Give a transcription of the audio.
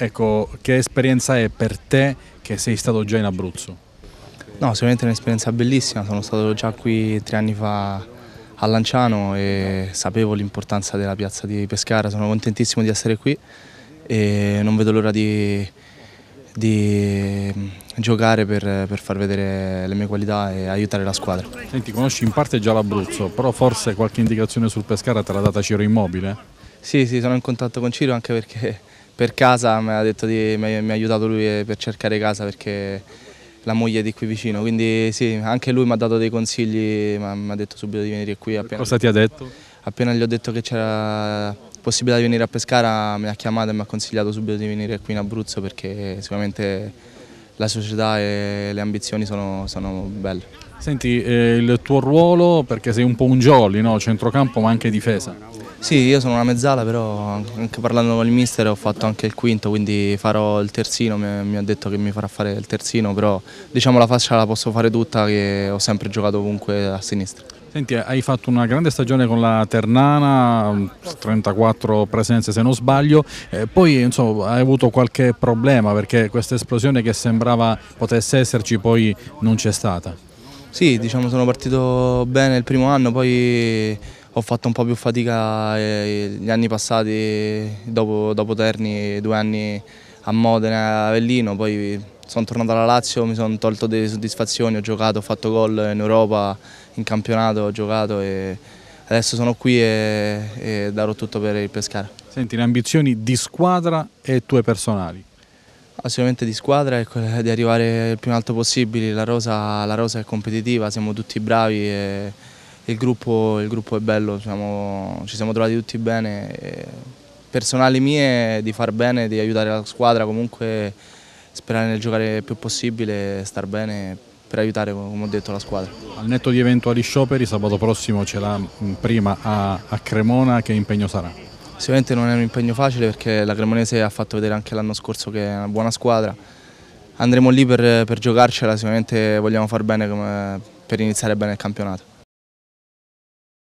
Ecco, che esperienza è per te che sei stato già in Abruzzo? No, sicuramente è un'esperienza bellissima, sono stato già qui tre anni fa a Lanciano e sapevo l'importanza della piazza di Pescara, sono contentissimo di essere qui e non vedo l'ora di, di, mm, giocare per, per, far vedere le mie qualità e aiutare la squadra. Senti, conosci in parte già l'Abruzzo, però forse qualche indicazione sul Pescara te l'ha data Ciro Immobile? Sì, sì, sono in contatto con Ciro anche perché per casa, mi ha detto di, mi, mi ha aiutato lui eh, per cercare casa perché la moglie è di qui vicino, quindi sì, anche lui mi ha dato dei consigli, mi ha detto subito di venire qui. Appena, Cosa ti ha detto? Appena gli ho detto che c'era possibilità di venire a Pescara mi ha chiamato e mi ha consigliato subito di venire qui in Abruzzo perché sicuramente la società e le ambizioni sono, sono belle. Senti, eh, il tuo ruolo, perché sei un po' un jolly, no? centrocampo ma anche difesa. Sì, io sono una mezzala, però anche parlando con il mister ho fatto anche il quinto, quindi farò il terzino, mi, mi ha detto che mi farà fare il terzino, però diciamo la faccia la posso fare tutta che ho sempre giocato ovunque a sinistra. Senti, hai fatto una grande stagione con la Ternana, 34 mm, presenze se non sbaglio, eh, poi insomma, hai avuto qualche problema perché questa esplosione che sembrava potesse esserci poi non c'è stata. Sì, diciamo sono partito bene il primo anno, poi ho fatto un po' più fatica eh, gli anni passati dopo, dopo Terni, due anni a Modena, a Avellino, poi sono tornato alla Lazio, mi sono tolto delle soddisfazioni, ho giocato, ho fatto gol in Europa, in campionato, ho giocato e adesso sono qui e, e darò tutto per il Pescara. Senti, le ambizioni di squadra e tue personali? Assolutamente di squadra è quella di arrivare il più in alto possibile, la rosa, la rosa è competitiva, siamo tutti bravi e il gruppo, il gruppo è bello, siamo, ci siamo trovati tutti bene. Personali mie di far bene, di aiutare la squadra, comunque sperare nel giocare il più possibile, star bene per aiutare, come ho detto, la squadra. Al netto di eventuali scioperi, sabato prossimo ce l'ha mm, prima a, a Cremona, che impegno sarà? Sicuramente non è un impegno facile perché la Cremonese ha fatto vedere anche l'anno scorso che è una buona squadra. Andremo lì per, per giocarcela, sicuramente vogliamo far bene come, per iniziare bene il campionato.